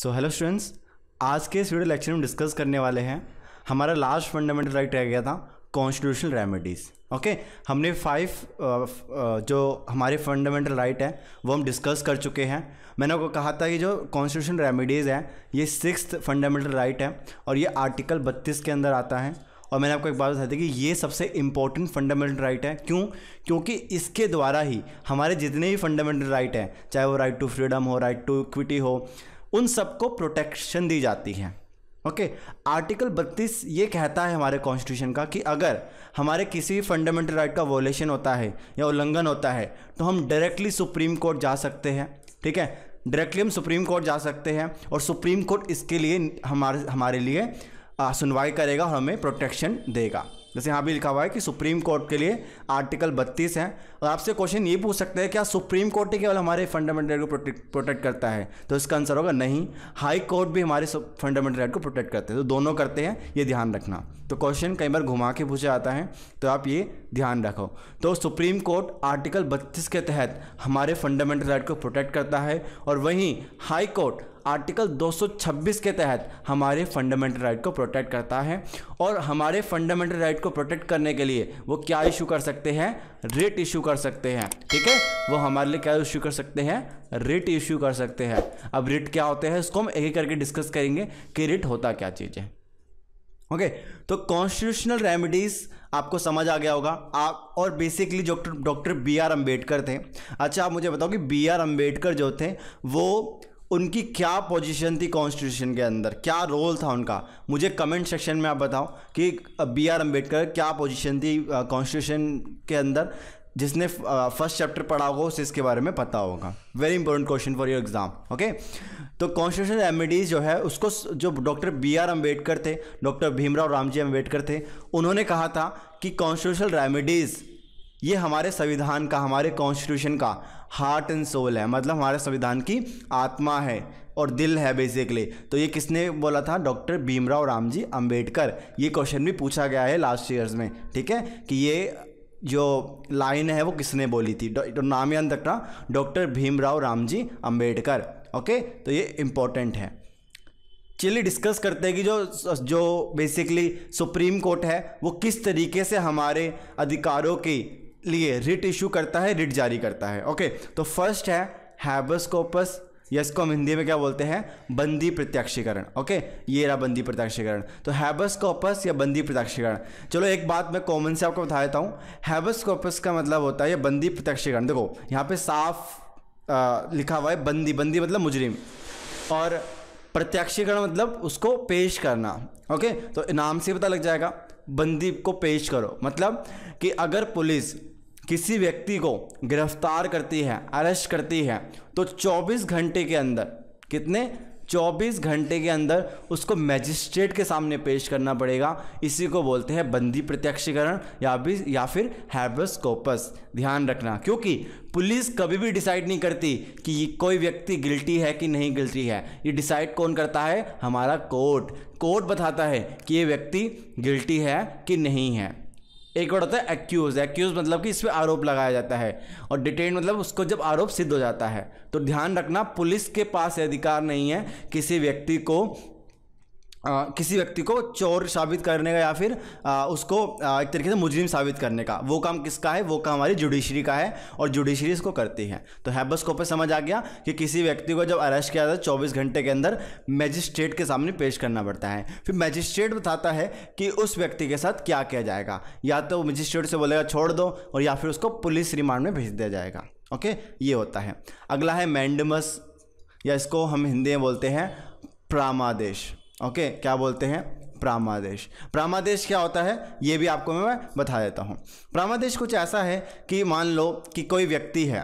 so hello students आज के इस वीडियो लेक्चर में डिस्कस करने वाले हैं हमारा लास्ट फंडामेंटल राइट रह गया था कॉन्स्टिट्यूशनल रेमेडीज़ ओके हमने फाइव जो हमारे फंडामेंटल राइट हैं वो हम डिस्कस कर चुके हैं मैंने आपको कहा था कि जो कॉन्स्टिट्यूशन रेमेडीज़ हैं ये सिक्स फंडामेंटल राइट है और ये आर्टिकल बत्तीस के अंदर आता है और मैंने आपको एक बात बताई थी कि ये सबसे इम्पोर्टेंट फंडामेंटल राइट है क्यों क्योंकि इसके द्वारा ही हमारे जितने भी फंडामेंटल राइट हैं चाहे वो राइट टू फ्रीडम हो राइट टू इक्विटी हो उन सबको प्रोटेक्शन दी जाती है ओके आर्टिकल 32 ये कहता है हमारे कॉन्स्टिट्यूशन का कि अगर हमारे किसी भी फंडामेंटल राइट का वोलेशन होता है या उल्लंघन होता है तो हम डायरेक्टली सुप्रीम कोर्ट जा सकते हैं ठीक है डायरेक्टली हम सुप्रीम कोर्ट जा सकते हैं और सुप्रीम कोर्ट इसके लिए हमारे हमारे लिए सुनवाई करेगा और हमें प्रोटेक्शन देगा जैसे यहाँ भी लिखा हुआ है कि सुप्रीम कोर्ट के लिए आर्टिकल बत्तीस है और आपसे क्वेश्चन ये पूछ सकते हैं क्या सुप्रीम कोर्ट ही केवल हमारे फंडामेंटल राइट को प्रोटेक्ट करता है तो इसका आंसर होगा नहीं हाई कोर्ट भी हमारे फंडामेंटल राइट को प्रोटेक्ट करते हैं तो दोनों करते हैं ये ध्यान रखना तो क्वेश्चन कई बार घुमा के पूछा जाता है तो आप ये ध्यान रखो तो सुप्रीम कोर्ट आर्टिकल बत्तीस के तहत हमारे फंडामेंटल राइट को प्रोटेक्ट करता है और वहीं हाई कोर्ट आर्टिकल 226 के तहत हमारे फंडामेंटल राइट को प्रोटेक्ट करता है और हमारे फंडामेंटल राइट को प्रोटेक्ट करने के लिए वो क्या इशू कर सकते हैं रेट इशू कर सकते हैं ठीक है वो हमारे लिए क्या इशू कर सकते हैं रेट इशू कर सकते हैं अब रेट क्या होते हैं इसको हम एक एक करके डिस्कस करेंगे कि रेट होता क्या चीज़ है ओके okay, तो कॉन्स्टिट्यूशनल रेमेडीज आपको समझ आ गया होगा आप और basically doctor doctor B R Ambedkar थे अच्छा आप मुझे बताओ कि बी आर अम्बेडकर जो थे वो उनकी क्या पोजीशन थी कॉन्स्टिट्यूशन के अंदर क्या रोल था उनका मुझे कमेंट सेक्शन में आप बताओ कि बी आर अम्बेडकर क्या पोजीशन थी कॉन्स्टिट्यूशन के अंदर जिसने फर्स्ट चैप्टर पढ़ा होगा उसे इसके बारे में पता होगा very important question for your exam okay तो कॉन्स्टिट्यूशन रेमेडीज जो है उसको जो डॉक्टर बी आर अम्बेडकर थे डॉक्टर भीमराव रामजी अम्बेडकर थे उन्होंने कहा था कि कॉन्स्टिट्यूशन रेमेडीज़ ये हमारे संविधान का हमारे कॉन्स्टिट्यूशन का हार्ट एंड सोल है मतलब हमारे संविधान की आत्मा है और दिल है बेसिकली तो ये किसने बोला था डॉक्टर भीमराव रामजी अंबेडकर ये क्वेश्चन भी पूछा गया है लास्ट ईयर्स में ठीक है कि ये जो लाइन है वो किसने बोली थी तो नाम तक रखना डॉक्टर भीमराव रामजी अंबेडकर ओके तो ये इम्पोर्टेंट है चलिए डिस्कस करते हैं कि जो जो बेसिकली सुप्रीम कोर्ट है वो किस तरीके से हमारे अधिकारों की लिए रिट इशू करता है रिट जारी करता है ओके तो फर्स्ट है हैबस्कोपस यस को हम हिंदी में क्या बोलते हैं बंदी प्रत्यक्षीकरण ओके ये रहा बंदी प्रत्यक्षीकरण तो हैबस्कोपस या बंदी प्रत्यक्षीकरण चलो एक बात मैं कॉमन से आपको बता देता हूँ हैबस का मतलब होता है बंदी प्रत्यक्षीकरण देखो यहाँ पे साफ आ, लिखा हुआ है बंदी बंदी मतलब मुजरिम और प्रत्यक्षीकरण मतलब उसको पेश करना ओके तो नाम से पता लग जाएगा बंदी को पेश करो मतलब कि अगर पुलिस किसी व्यक्ति को गिरफ्तार करती है अरेस्ट करती है तो 24 घंटे के अंदर कितने 24 घंटे के अंदर उसको मैजिस्ट्रेट के सामने पेश करना पड़ेगा इसी को बोलते हैं बंदी प्रत्यक्षीकरण या भी या फिर हैबस कोपस ध्यान रखना क्योंकि पुलिस कभी भी डिसाइड नहीं करती कि ये कोई व्यक्ति गिल्टी है कि नहीं गिल्टी है ये डिसाइड कौन करता है हमारा कोर्ट कोर्ट बताता है कि ये व्यक्ति गिल्टी है कि नहीं है एक वर्ड होता है एक्यूज एक्यूज मतलब कि इस पर आरोप लगाया जाता है और डिटेन मतलब उसको जब आरोप सिद्ध हो जाता है तो ध्यान रखना पुलिस के पास अधिकार नहीं है किसी व्यक्ति को आ, किसी व्यक्ति को चोर साबित करने का या फिर आ, उसको आ, एक तरीके से मुजरिम साबित करने का वो काम किसका है वो काम हमारी जुडिशरी का है और जुडिशरी इसको करती है तो हैबस को पर समझ आ गया कि किसी व्यक्ति को जब अरेस्ट किया जाता है चौबीस घंटे के अंदर मैजिस्ट्रेट के सामने पेश करना पड़ता है फिर मैजिस्ट्रेट बताता है कि उस व्यक्ति के साथ क्या किया जाएगा या तो मजिस्ट्रेट से बोलेगा छोड़ दो और या फिर उसको पुलिस रिमांड में भेज दिया जाएगा ओके ये होता है अगला है मैंडमस या इसको हम हिंदी में बोलते हैं प्रामादेश ओके क्या बोलते हैं प्रामादेश प्रामादेश क्या होता है ये भी आपको मैं बता देता हूँ प्रामादेश कुछ ऐसा है कि मान लो कि कोई व्यक्ति है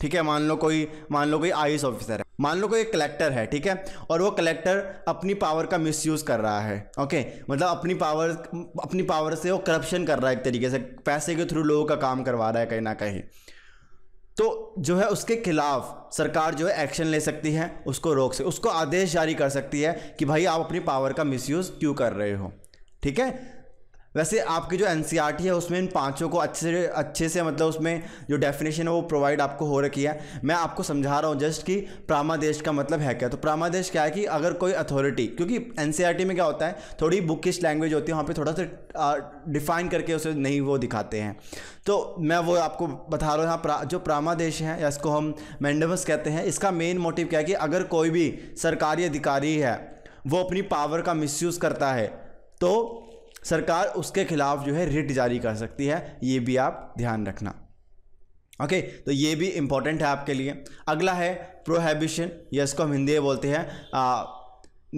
ठीक है मान लो कोई मान लो कोई आई ऑफिसर है मान लो कोई एक कलेक्टर है ठीक है और वो कलेक्टर अपनी पावर का मिसयूज़ कर रहा है ओके मतलब अपनी पावर अपनी पावर से वो करप्शन कर रहा है एक तरीके से पैसे के थ्रू लोगों का काम करवा रहा है कहीं ना कहीं तो जो है उसके खिलाफ सरकार जो है एक्शन ले सकती है उसको रोक सकती उसको आदेश जारी कर सकती है कि भाई आप अपनी पावर का मिसयूज़ क्यों कर रहे हो ठीक है वैसे आपकी जो एन e है उसमें इन पाँचों को अच्छे से अच्छे से मतलब उसमें जो डेफिनेशन है वो प्रोवाइड आपको हो रखी है मैं आपको समझा रहा हूँ जस्ट कि प्रामादेश का मतलब है क्या तो प्रामादेश क्या है कि अगर कोई अथॉरिटी क्योंकि एन e में क्या होता है थोड़ी बुकिश लैंग्वेज होती है वहाँ पर थोड़ा सा डिफाइन करके उसे नहीं वो दिखाते हैं तो मैं वो आपको बता रहा हूँ यहाँ प्रा, जो प्रामादेश है या इसको हम मैंडमस कहते हैं इसका मेन मोटिव क्या है कि अगर कोई भी सरकारी अधिकारी है वो अपनी पावर का मिसयूज़ करता है तो सरकार उसके खिलाफ जो है रिट जारी कर सकती है ये भी आप ध्यान रखना ओके okay, तो ये भी इम्पॉर्टेंट है आपके लिए अगला है प्रोहेबिशन या इसको हम हिंदी में बोलते हैं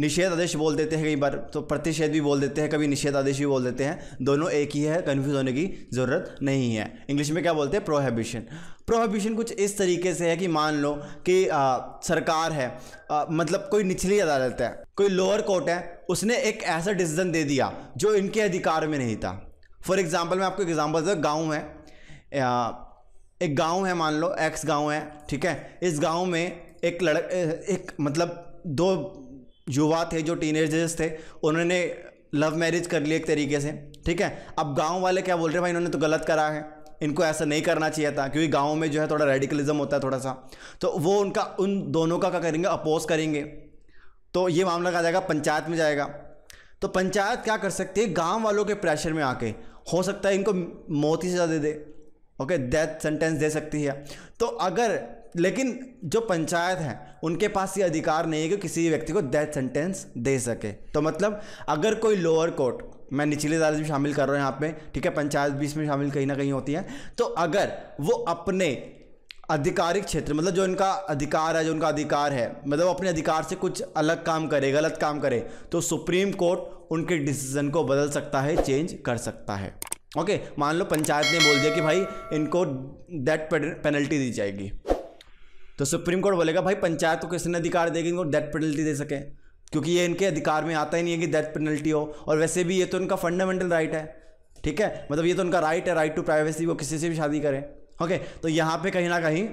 निषेध आदेश बोल देते हैं कई बार तो प्रतिषेध भी बोल देते हैं कभी निषेध आदेश भी बोल देते हैं दोनों एक ही है कन्फ्यूज होने की ज़रूरत नहीं है इंग्लिश में क्या बोलते हैं प्रोहेबिशन प्रोहिबिशन कुछ इस तरीके से है कि मान लो कि आ, सरकार है आ, मतलब कोई निचली अदालत है कोई लोअर कोर्ट है उसने एक ऐसा डिसीजन दे दिया जो इनके अधिकार में नहीं था फॉर एग्ज़ाम्पल मैं आपको एग्जाम्पल देता गाँव है आ, एक गांव है मान लो एक्स गांव है ठीक है इस गांव में एक लड़क एक मतलब दो युवा थे जो टीनेजर्स थे उन्होंने लव मैरिज कर ली एक तरीके से ठीक है अब गांव वाले क्या बोल रहे हैं भाई इन्होंने तो गलत करा है इनको ऐसा नहीं करना चाहिए था क्योंकि गाँव में जो है थोड़ा रेडिकलिज्म होता है थोड़ा सा तो वो उनका उन दोनों का क्या करेंगे अपोज करेंगे तो ये मामला कहा जाएगा पंचायत में जाएगा तो पंचायत क्या कर सकती है गाँव वालों के प्रेशर में आके हो सकता है इनको मौत ही सजा दे दे ओके डेथ सेंटेंस दे सकती है तो अगर लेकिन जो पंचायत हैं उनके पास ये अधिकार नहीं है कि किसी व्यक्ति को डेथ सेंटेंस दे सके तो मतलब अगर कोई लोअर कोर्ट मैं निचली अदालत भी शामिल कर रहा हूँ यहाँ पे ठीक है पंचायत भी इसमें शामिल कहीं ना कहीं होती है तो अगर वो अपने आधिकारिक क्षेत्र मतलब जो इनका अधिकार है जो उनका अधिकार है मतलब अपने अधिकार से कुछ अलग काम करे गलत काम करे तो सुप्रीम कोर्ट उनके डिसीजन को बदल सकता है चेंज कर सकता है ओके मान लो पंचायत ने बोल दिया कि भाई इनको डेथ पेनल्टी दी जाएगी तो सुप्रीम कोर्ट बोलेगा भाई पंचायत को किसने अधिकार देगी इनको डेथ पेनल्टी दे सके क्योंकि ये इनके अधिकार में आता ही नहीं है कि डेथ पेनल्टी हो और वैसे भी ये तो इनका फंडामेंटल राइट है ठीक है मतलब ये तो उनका राइट है राइट टू प्राइवेसी वो किसी से भी शादी करें ओके okay, तो यहाँ पे कहीं ना कहीं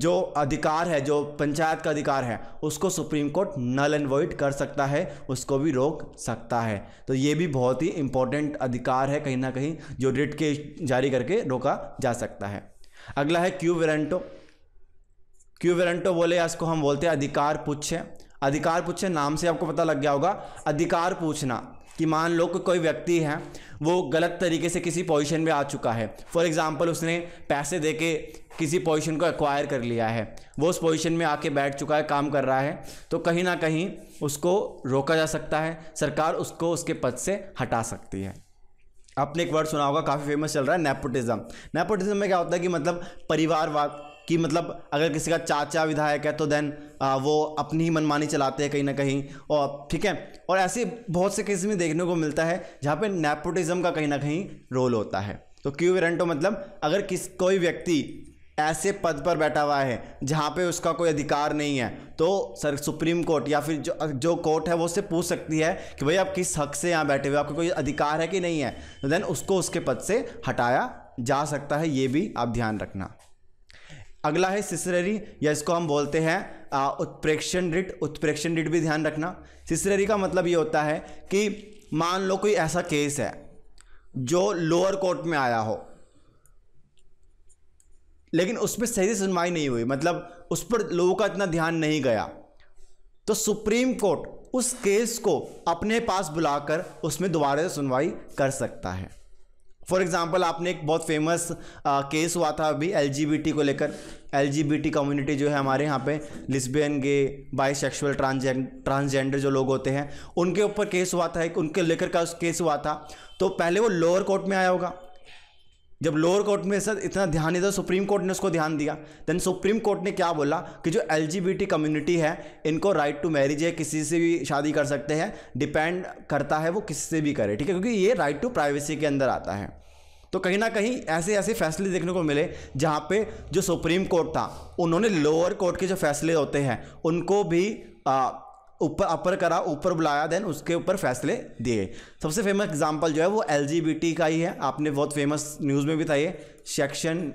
जो अधिकार है जो पंचायत का अधिकार है उसको supreme court null and void कर सकता है उसको भी रोक सकता है तो ये भी बहुत ही इंपॉर्टेंट अधिकार है कहीं ना कहीं जो रिट के जारी करके रोका जा सकता है अगला है क्यू वेरेंटो क्यूवेरेंटो बोले या इसको हम बोलते हैं अधिकार पूछे अधिकार पूछे नाम से आपको पता लग गया होगा अधिकार पूछना कि मान लो कि कोई व्यक्ति है वो गलत तरीके से किसी पोजीशन में आ चुका है फॉर एग्ज़ाम्पल उसने पैसे दे के किसी पोजीशन को एक्वायर कर लिया है वो उस पोजीशन में आके बैठ चुका है काम कर रहा है तो कहीं ना कहीं उसको रोका जा सकता है सरकार उसको उसके पद से हटा सकती है आपने एक वर्ड सुना होगा काफ़ी फेमस चल रहा है नेपोटिज्म नेपोटिज्म में क्या होता है कि मतलब परिवारवाद कि मतलब अगर किसी का चाचा विधायक है तो देन आ, वो अपनी ही मनमानी चलाते हैं कहीं ना कहीं और ठीक है और ऐसे बहुत से केस में देखने को मिलता है जहाँ पे नेपोटिज़म का कहीं ना कहीं रोल होता है तो क्यू वेरेंटो मतलब अगर किस कोई व्यक्ति ऐसे पद पर बैठा हुआ है जहाँ पे उसका कोई अधिकार नहीं है तो सर सुप्रीम कोर्ट या फिर जो जो कोर्ट है वो उससे पूछ सकती है कि भाई आप किस हक से यहाँ बैठे हुए आपको कोई अधिकार है कि नहीं है तो देन उसको उसके पद से हटाया जा सकता है ये भी आप ध्यान रखना अगला है सिसरेरी या इसको हम बोलते हैं उत्प्रेक्षण रिट उत्प्रेक्षण रिट भी ध्यान रखना सिसरेरी का मतलब ये होता है कि मान लो कोई ऐसा केस है जो लोअर कोर्ट में आया हो लेकिन उस पर सही से सुनवाई नहीं हुई मतलब उस पर लोगों का इतना ध्यान नहीं गया तो सुप्रीम कोर्ट उस केस को अपने पास बुलाकर उसमें दोबारा से सुनवाई कर सकता है फॉर एग्जाम्पल आपने एक बहुत फेमस केस हुआ था अभी एल को लेकर एल कम्युनिटी जो है हमारे यहाँ पे लिस्बियन गे बाइसेक्सुअल ट्रांसजेंड ट्रांसजेंडर जो लोग होते हैं उनके ऊपर केस हुआ था एक उनके लेकर का केस हुआ था तो पहले वो लोअर कोर्ट में आया होगा जब लोअर कोर्ट में सर इतना ध्यान नहीं था सुप्रीम कोर्ट ने उसको ध्यान दिया देन सुप्रीम कोर्ट ने क्या बोला कि जो एल कम्युनिटी है इनको राइट टू मैरिज है किसी से भी शादी कर सकते हैं डिपेंड करता है वो किसी से भी करे ठीक है क्योंकि ये राइट टू प्राइवेसी के अंदर आता है तो कहीं ना कहीं ऐसे ऐसे फैसले देखने को मिले जहाँ पे जो सुप्रीम कोर्ट था उन्होंने लोअर कोर्ट के जो फैसले होते हैं उनको भी आ, ऊपर अपर करा ऊपर बुलाया देन उसके ऊपर फैसले दिए सबसे फेमस एग्जाम्पल जो है वो एल का ही है आपने बहुत फेमस न्यूज़ में भी था ये सेक्शन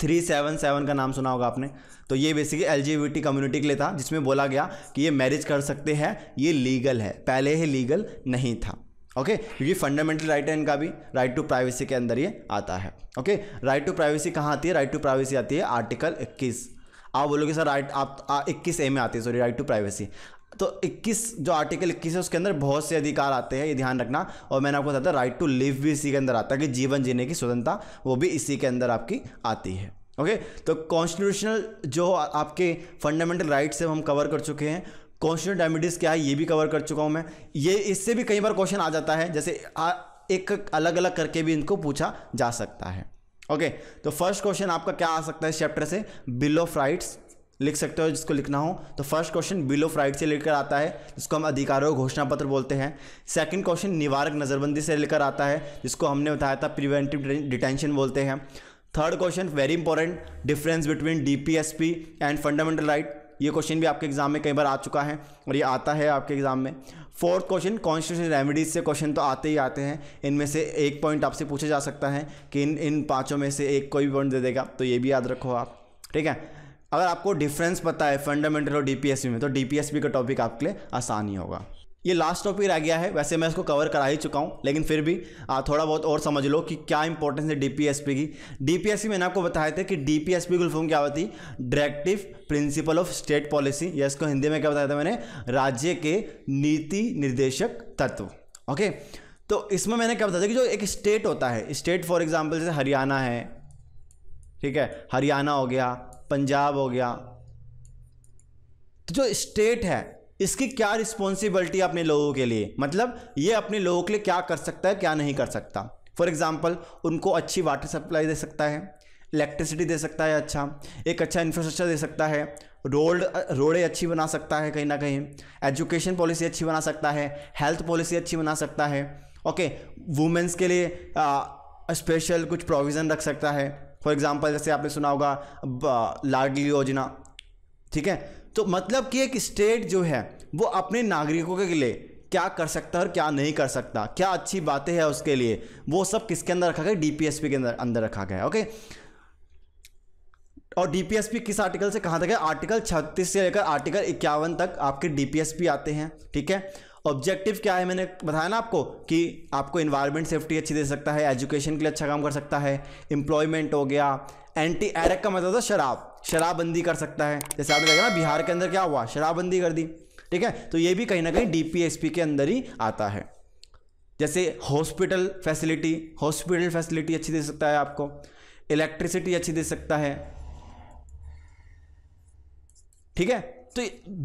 थ्री सेवन सेवन का नाम सुना होगा आपने तो ये बेसिकली एल कम्युनिटी के लिए था जिसमें बोला गया कि ये मैरिज कर सकते हैं ये लीगल है पहले ही लीगल नहीं था ओके क्योंकि फंडामेंटल राइट है इनका भी राइट टू प्राइवेसी के अंदर ये आता है ओके राइट टू प्राइवेसी कहाँ आती है राइट टू प्राइवेसी आती है आर्टिकल इक्कीस आप बोलोगे सर राइट आप इक्कीस ए में आती है सॉरी राइट टू प्राइवेसी तो 21 जो आर्टिकल 21 है उसके अंदर बहुत से अधिकार आते हैं ये ध्यान रखना और मैंने आपको बताया था राइट टू लिव भी इसी के अंदर आता है कि जीवन जीने की स्वतंत्रता वो भी इसी के अंदर आपकी आती है ओके तो कॉन्स्टिट्यूशनल जो आपके फंडामेंटल राइट्स है हम कवर कर चुके हैं कॉन्स्टिट्यूशन रेमिडीज़ क्या है ये भी कवर कर चुका हूँ मैं ये इससे भी कई बार क्वेश्चन आ जाता है जैसे एक अलग अलग करके भी इनको पूछा जा सकता है ओके तो फर्स्ट क्वेश्चन आपका क्या आ सकता है इस चैप्टर से बिलो राइट्स लिख सकते हो जिसको लिखना हो तो फर्स्ट क्वेश्चन बिलो राइट से लेकर आता है जिसको हम अधिकारों घोषणा पत्र बोलते हैं सेकंड क्वेश्चन निवारक नज़रबंदी से लेकर आता है जिसको हमने बताया था प्रिवेंटिव डिटेंशन बोलते हैं third question very important difference between D and fundamental right ये क्वेश्चन भी आपके एग्जाम में कई बार आ चुका है और ये आता है आपके एग्जाम में फोर्थ क्वेश्चन कॉन्स्टिट्यूशन रेमेडीज से क्वेश्चन तो आते ही आते हैं इनमें से एक पॉइंट आपसे पूछा जा सकता है कि इन इन पाँचों में से एक कोई भी पॉइंट दे देगा तो ये भी याद रखो आप ठीक है अगर आपको डिफरेंस पता है फंडामेंटल और डीपीएसबी में तो डीपीएसबी का टॉपिक आपके लिए आसान ही होगा ये लास्ट टॉपिक रह गया है वैसे मैं इसको कवर करा ही चुका हूँ लेकिन फिर भी आ, थोड़ा बहुत और समझ लो कि क्या इंपॉर्टेंस है डीपीएसपी की डीपीएसपी मैंने आपको बताया था कि डीपीएसपी गुलफॉर्म क्या होती है directive principle of state policy या इसको हिंदी में क्या बताया था मैंने राज्य के नीति निर्देशक तत्व ओके तो इसमें मैंने क्या बताया था कि जो एक स्टेट होता है स्टेट फॉर एग्जाम्पल जैसे हरियाणा है ठीक है हरियाणा हो गया पंजाब हो गया तो जो स्टेट है इसकी क्या रिस्पॉन्सिबिलिटी अपने लोगों के लिए मतलब ये अपने लोगों के लिए क्या कर सकता है क्या नहीं कर सकता फॉर एग्ज़ाम्पल उनको अच्छी वाटर सप्लाई दे सकता है इलेक्ट्रिसिटी दे सकता है अच्छा एक अच्छा इंफ्रास्ट्रक्चर दे सकता है रोड रोडें अच्छी बना सकता है कहीं ना कहीं एजुकेशन पॉलिसी अच्छी बना सकता है हेल्थ पॉलिसी अच्छी बना सकता है ओके वुमेंस के लिए स्पेशल कुछ प्रोविज़न रख सकता है फॉर एग्ज़ाम्पल जैसे आपने सुना होगा लाडली योजना ठीक है तो मतलब कि एक स्टेट जो है वो अपने नागरिकों के लिए क्या कर सकता है और क्या नहीं कर सकता क्या अच्छी बातें हैं उसके लिए वो सब किसके अंदर रखा गया डीपीएसपी के अंदर अंदर रखा गया ओके और डीपीएसपी किस आर्टिकल से कहाँ तक है आर्टिकल 36 से लेकर आर्टिकल इक्यावन तक आपके डीपीएसपी आते हैं ठीक है ऑब्जेक्टिव क्या है मैंने बताया ना आपको कि आपको इन्वायरमेंट सेफ्टी अच्छी दे सकता है एजुकेशन के लिए अच्छा काम कर सकता है एम्प्लॉयमेंट हो गया एंटी एरक का मतलब था शराब शराबबंदी कर सकता है जैसे आपने देखा ना बिहार के अंदर क्या हुआ शराबबंदी कर दी ठीक है तो ये भी कहीं ना कहीं डीपीएसपी के अंदर ही आता है जैसे हॉस्पिटल फैसिलिटी हॉस्पिटल फैसिलिटी अच्छी दे सकता है आपको इलेक्ट्रिसिटी अच्छी दे सकता है ठीक है तो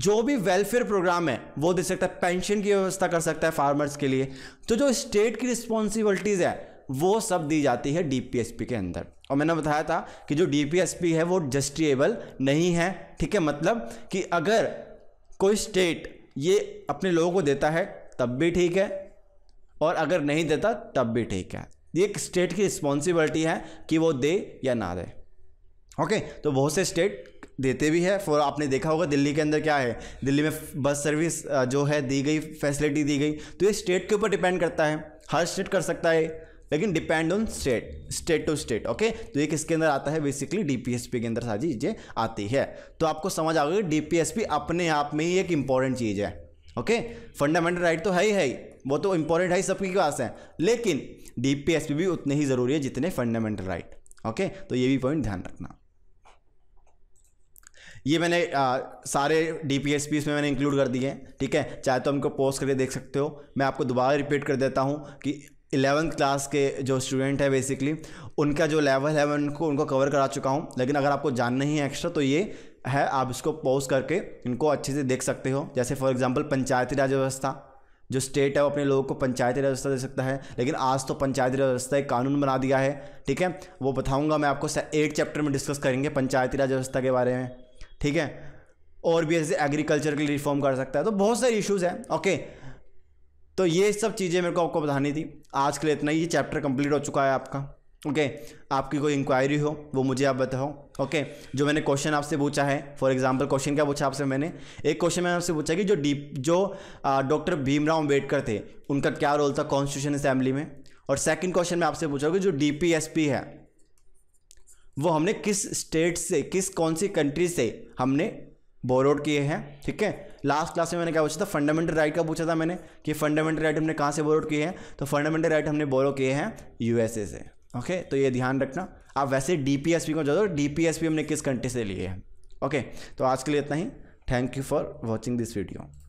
जो भी वेलफेयर प्रोग्राम है वो दे सकता है पेंशन की व्यवस्था कर सकता है फार्मर्स के लिए तो जो स्टेट की रिस्पॉन्सिबिलिटीज़ है वो सब दी जाती है डीपीएसपी के अंदर और मैंने बताया था कि जो डीपीएसपी है वो जस्टिएबल नहीं है ठीक है मतलब कि अगर कोई स्टेट ये अपने लोगों को देता है तब भी ठीक है और अगर नहीं देता तब भी ठीक है ये एक स्टेट की रिस्पॉन्सिबिलिटी है कि वो दे या ना दे ओके तो बहुत से स्टेट देते भी है फॉर आपने देखा होगा दिल्ली के अंदर क्या है दिल्ली में बस सर्विस जो है दी गई फैसिलिटी दी गई तो ये स्टेट के ऊपर डिपेंड करता है हर स्टेट कर सकता है लेकिन depend on state state to state okay तो ये किसके अंदर आता है बेसिकली डीपीएसपी के अंदर सारी चीज़ें आती है तो आपको समझ आ गई डीपीएसपी अपने आप में ही एक इंपॉर्टेंट चीज़ है ओके फंडामेंटल राइट तो है ही है ही वो तो इंपॉर्टेंट है ही सबके पास है लेकिन डीपीएसपी भी उतने ही ज़रूरी है जितने फंडामेंटल राइट ओके तो ये भी पॉइंट ध्यान रखना ये मैंने आ, सारे डी पी एस इसमें मैंने इंक्लूड कर दिए ठीक है चाहे तो हमको पोस्ट करके देख सकते हो मैं आपको दोबारा रिपीट कर देता हूँ कि इलेवंथ क्लास के जो स्टूडेंट है बेसिकली उनका जो लेवल है मैं उनको उनको कवर करा चुका हूँ लेकिन अगर आपको जानना ही है एक्स्ट्रा तो ये है आप इसको पॉज करके इनको अच्छे से देख सकते हो जैसे फॉर एग्जाम्पल पंचायती राज व्यवस्था जो स्टेट है वो अपने लोगों को पंचायती राज व्यवस्था दे सकता है लेकिन आज तो पंचायती राज व्यवस्था एक कानून बना दिया है ठीक है वो बताऊँगा मैं आपको एट चैप्टर में डिस्कस करेंगे पंचायती राज व्यवस्था के बारे में ठीक है और भी ऐसे एग्रीकल्चर के लिए रिफॉर्म कर सकता है तो बहुत सारे इशूज़ हैं ओके तो ये सब चीज़ें मेरे को आपको बतानी थी आज के लिए इतना ही चैप्टर कंप्लीट हो चुका है आपका ओके आपकी कोई इंक्वायरी हो वो मुझे आप बताओ ओके जो मैंने क्वेश्चन आपसे पूछा है फॉर एग्जांपल क्वेश्चन क्या पूछा आपसे मैंने एक क्वेश्चन मैंने आपसे पूछा कि जो डीप जो डॉक्टर भीमराव अम्बेडकर थे उनका क्या रोल था कॉन्स्टिट्यूशन असेंबली में और सेकंड क्वेश्चन मैं आपसे पूछा कि जो डी है वो हमने किस स्टेट से किस कौन सी कंट्री से हमने बोरोड किए हैं ठीक है लास्ट क्लास में मैंने क्या पूछा था फंडामेंटल राइट का पूछा था मैंने कि फंडामेंटल राइट हमने कहाँ से बोरो किए हैं तो फंडामेंटल राइट हमने बोरो किए हैं यूएसए से ओके तो ये ध्यान रखना आप वैसे डीपीएसपी को जाओ डीपीएसपी हमने किस कंट्री से लिए हैं ओके तो आज के लिए इतना ही thank you for watching this video